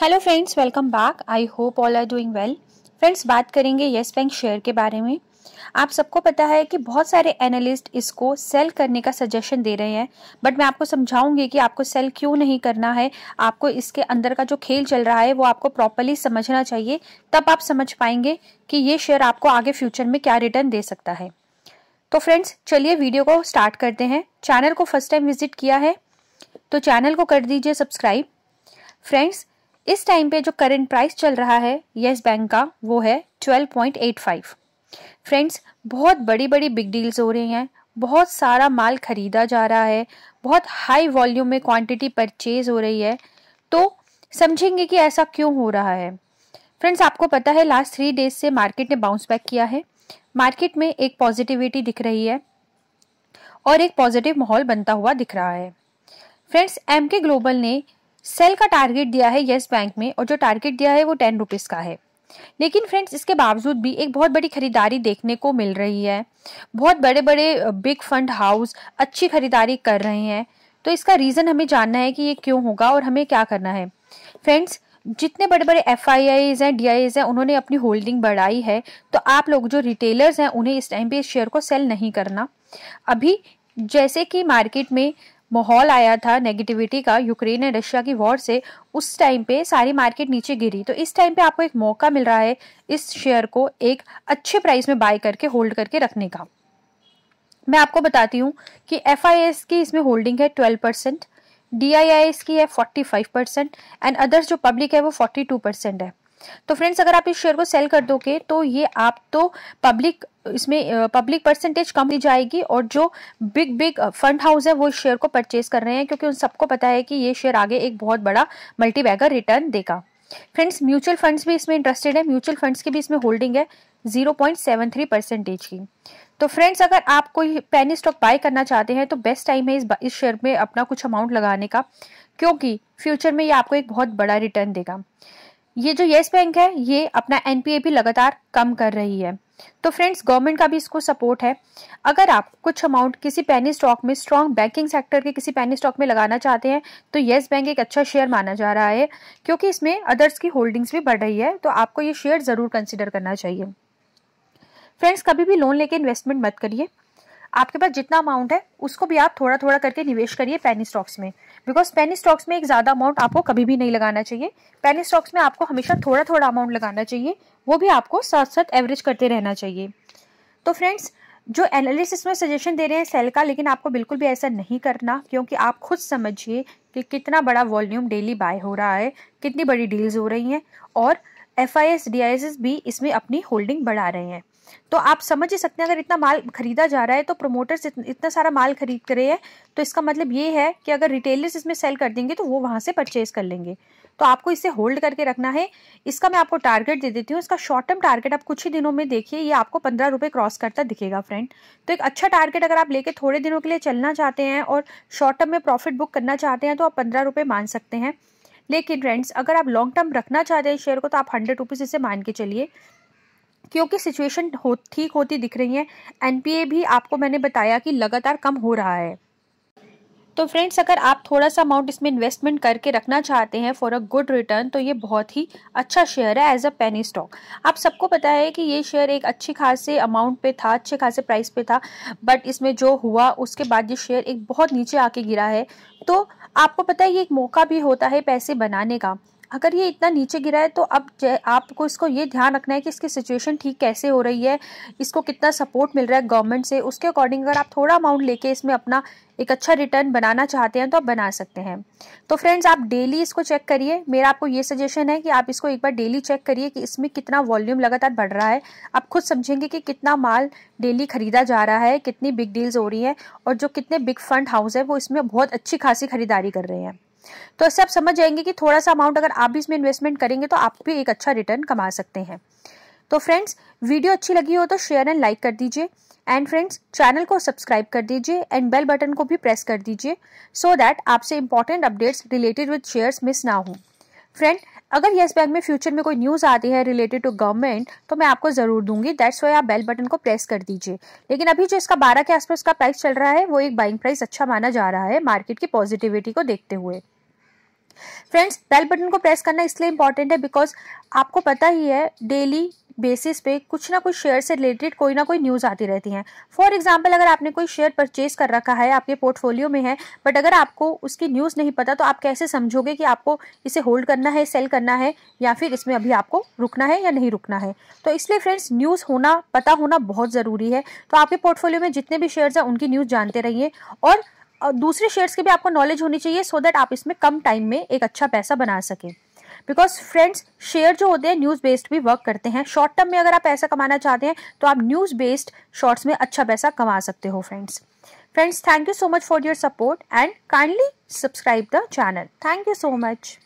hello friends welcome back I hope all are doing well friends बात करेंगे yes bank share के बारे में आप सबको पता है कि बहुत सारे एनालिस्ट इसको सेल करने का सजेशन दे रहे हैं बट मैं आपको समझाऊंगी कि आपको सेल क्यों नहीं करना है आपको इसके अंदर का जो खेल चल रहा है वो आपको प्रॉपरली समझना चाहिए तब आप समझ पाएंगे कि ये शेयर आपको आगे फ्यूचर में क्या रिटर्न दे सकता है तो फ्रेंड्स चलिए वीडियो को स्टार्ट करते हैं चैनल को फर्स्ट टाइम विजिट किया है तो चैनल को कर दीजिए सब्सक्राइब फ्रेंड्स इस टाइम पे जो करंट प्राइस चल रहा है येस बैंक का वो है 12.85 फ्रेंड्स बहुत बड़ी बड़ी बिग डील्स हो रही हैं बहुत सारा माल खरीदा जा रहा है बहुत हाई वॉल्यूम में क्वांटिटी परचेज हो रही है तो समझेंगे कि ऐसा क्यों हो रहा है फ्रेंड्स आपको पता है लास्ट थ्री डेज से मार्केट ने बाउंस बैक किया है मार्केट में एक पॉजिटिविटी दिख रही है और एक पॉजिटिव माहौल बनता हुआ दिख रहा है फ्रेंड्स एम के ग्लोबल ने सेल का टारगेट दिया है येस बैंक में और जो टारगेट दिया है वो टेन रुपीज़ का है लेकिन फ्रेंड्स इसके बावजूद भी एक बहुत बड़ी खरीदारी देखने को मिल रही है बहुत बड़े बड़े बिग फंड हाउस अच्छी खरीदारी कर रहे हैं तो इसका रीज़न हमें जानना है कि ये क्यों होगा और हमें क्या करना है फ्रेंड्स जितने बड़े बड़े एफ आई हैं डी हैं उन्होंने अपनी होल्डिंग बढ़ाई है तो आप लोग जो रिटेलर्स हैं उन्हें इस टाइम पे इस शेयर को सेल नहीं करना अभी जैसे कि मार्केट में माहौल आया था नेगेटिविटी का यूक्रेन एंड रशिया की वॉर से उस टाइम पे सारी मार्केट नीचे गिरी तो इस टाइम पे आपको एक मौका मिल रहा है इस शेयर को एक अच्छे प्राइस में बाय करके होल्ड करके रखने का मैं आपको बताती हूँ कि एफ की इसमें होल्डिंग है ट्वेल्व परसेंट डी की है forty five percent and others जो पब्लिक है वो फोर्टी टू परसेंट है तो फ्रेंड्स अगर आप इस शेयर को सेल कर दोगे तो ये आप तो पब्लिक इसमें पब्लिक परसेंटेज कम दी जाएगी और जो बिग बिग फंड हाउस है वो इस शेयर को परचेज कर रहे हैं क्योंकि उन सबको पता है कि ये शेयर आगे एक बहुत बड़ा मल्टी बैगर रिटर्न देगा फ्रेंड्स म्यूचुअल फंड्स भी इसमें इंटरेस्टेड है म्यूचुअल फंड्स की भी इसमें होल्डिंग है थ्री परसेंटेज की तो फ्रेंड्स अगर आप कोई पेनी स्टॉक बाय करना चाहते हैं तो बेस्ट टाइम है इस इस शेयर में अपना कुछ अमाउंट लगाने का क्योंकि फ्यूचर में ये आपको एक बहुत बड़ा रिटर्न देगा ये जो येस बैंक है ये अपना एनपीए भी लगातार कम कर रही है तो फ्रेंड्स गवर्नमेंट का भी इसको सपोर्ट है अगर आप कुछ अमाउंट किसी पैनी स्टॉक में स्ट्रॉन्ग बैंकिंग सेक्टर के किसी पैनी स्टॉक में लगाना चाहते हैं तो येस बैंक एक अच्छा शेयर माना जा रहा है क्योंकि इसमें अदर्स की होल्डिंग्स भी बढ़ रही है तो आपको ये शेयर ज़रूर कंसिडर करना चाहिए फ्रेंड्स कभी भी लोन लेके इन्वेस्टमेंट मत करिए आपके पास जितना अमाउंट है उसको भी आप थोड़ा थोड़ा करके निवेश करिए पेनी स्टॉक्स में बिकॉज पेनी स्टॉक्स में एक ज़्यादा अमाउंट आपको कभी भी नहीं लगाना चाहिए पेनी स्टॉक्स में आपको हमेशा थोड़ा थोड़ा अमाउंट लगाना चाहिए वो भी आपको साथ साथ एवरेज करते रहना चाहिए तो फ्रेंड्स जो एनालिसिस में सजेशन दे रहे हैं सेल का लेकिन आपको बिल्कुल भी ऐसा नहीं करना क्योंकि आप खुद समझिए कि कितना बड़ा वॉल्यूम डेली बाय हो रहा है कितनी बड़ी डील्स हो रही हैं और F I S D I S भी इसमें अपनी होल्डिंग बढ़ा रहे हैं तो आप समझ ही सकते हैं अगर इतना माल खरीदा जा रहा है तो प्रोमोटर्स इतना सारा माल खरीद कर रहे हैं तो इसका मतलब ये है कि अगर रिटेलर्स इसमें सेल कर देंगे तो वो वहाँ से परचेज कर लेंगे तो आपको इसे होल्ड करके रखना है इसका मैं आपको टारगेट दे देती हूँ इसका शॉर्ट टर्म टारगेट आप कुछ ही दिनों में देखिए ये आपको पंद्रह रुपये क्रॉस करता दिखेगा फ्रेंड तो एक अच्छा टारगेट अगर आप लेके थोड़े दिनों के लिए चलना चाहते हैं और शॉर्ट टर्म में प्रॉफिट बुक करना चाहते हैं तो आप पंद्रह रुपये मान सकते हैं लेकिन फ्रेंड्स अगर आप लॉन्ग टर्म रखना चाहते हैं शेयर को तो आप हंड्रेड रुपीज़ इसे मान के चलिए क्योंकि सिचुएशन हो ठीक होती दिख रही है एनपीए भी आपको मैंने बताया कि लगातार कम हो रहा है तो फ्रेंड्स अगर आप थोड़ा सा अमाउंट इसमें इन्वेस्टमेंट करके रखना चाहते हैं फॉर अ गुड रिटर्न तो ये बहुत ही अच्छा शेयर है एज अ पेनी स्टॉक आप सबको पता है कि ये शेयर एक अच्छी खासे अमाउंट पे था अच्छे खासे प्राइस पे था बट इसमें जो हुआ उसके बाद ये शेयर एक बहुत नीचे आके गिरा है तो आपको पता है ये एक मौका भी होता है पैसे बनाने का अगर ये इतना नीचे गिरा है तो अब आपको इसको ये ध्यान रखना है कि इसकी सिचुएशन ठीक कैसे हो रही है इसको कितना सपोर्ट मिल रहा है गवर्नमेंट से उसके अकॉर्डिंग अगर आप थोड़ा अमाउंट लेके इसमें अपना एक अच्छा रिटर्न बनाना चाहते हैं तो आप बना सकते हैं तो फ्रेंड्स आप डेली इसको चेक करिए मेरा आपको ये सजेशन है कि आप इसको एक बार डेली चेक करिए कि इसमें कितना वॉल्यूम लगातार बढ़ रहा है आप खुद समझेंगे कि कितना माल डेली खरीदा जा रहा है कितनी बिग डील्स हो रही हैं और जो कितने बिग फंड हाउस है वो इसमें बहुत अच्छी खासी खरीदारी कर रहे हैं तो सब समझ जाएंगे कि थोड़ा सा अमाउंट अगर आप भी इसमें इन्वेस्टमेंट करेंगे तो आप भी एक अच्छा रिटर्न कमा सकते हैं तो फ्रेंड्स वीडियो अच्छी लगी हो तो शेयर एंड लाइक कर दीजिए एंड फ्रेंड्स चैनल को सब्सक्राइब कर दीजिए एंड बेल बटन को भी प्रेस कर दीजिए सो दैट आपसे important updates related with shares miss ना हों फ्रेंड अगर येस बैंक में फ्यूचर में कोई न्यूज़ आती है रिलेटेड टू गवर्नमेंट तो मैं आपको ज़रूर दूंगी दैट्स वाई आप बेल बटन को प्रेस कर दीजिए लेकिन अभी जो इसका बारह के आसपास का प्राइस चल रहा है वो एक बाइंग प्राइस अच्छा माना जा रहा है मार्केट की पॉजिटिविटी को देखते हुए फ्रेंड्स बेल बटन को प्रेस करना इसलिए इंपॉर्टेंट है बिकॉज आपको पता ही है डेली बेसिस पे कुछ ना कुछ शेयर से रिलेटेड कोई ना कोई न्यूज़ आती रहती हैं फॉर एग्जाम्पल अगर आपने कोई शेयर परचेज कर रखा है आपके पोर्टफोलियो में है बट अगर आपको उसकी न्यूज़ नहीं पता तो आप कैसे समझोगे कि आपको इसे होल्ड करना है सेल करना है या फिर इसमें अभी आपको रुकना है या नहीं रुकना है तो इसलिए फ्रेंड्स न्यूज़ होना पता होना बहुत ज़रूरी है तो आपके पोर्टफोलियो में जितने भी शेयर्स हैं उनकी न्यूज़ जानते रहिए और दूसरे शेयर्स की भी आपको नॉलेज होनी चाहिए सो so दैट आप इसमें कम टाइम में एक अच्छा पैसा बना सकें बिकॉज फ्रेंड्स शेयर जो होते हैं न्यूज़ बेस्ड भी वर्क करते हैं शॉर्ट टर्म में अगर आप पैसा कमाना चाहते हैं तो आप न्यूज़ बेस्ड शॉर्ट्स में अच्छा पैसा कमा सकते हो friends friends thank you so much for your support and kindly subscribe the channel thank you so much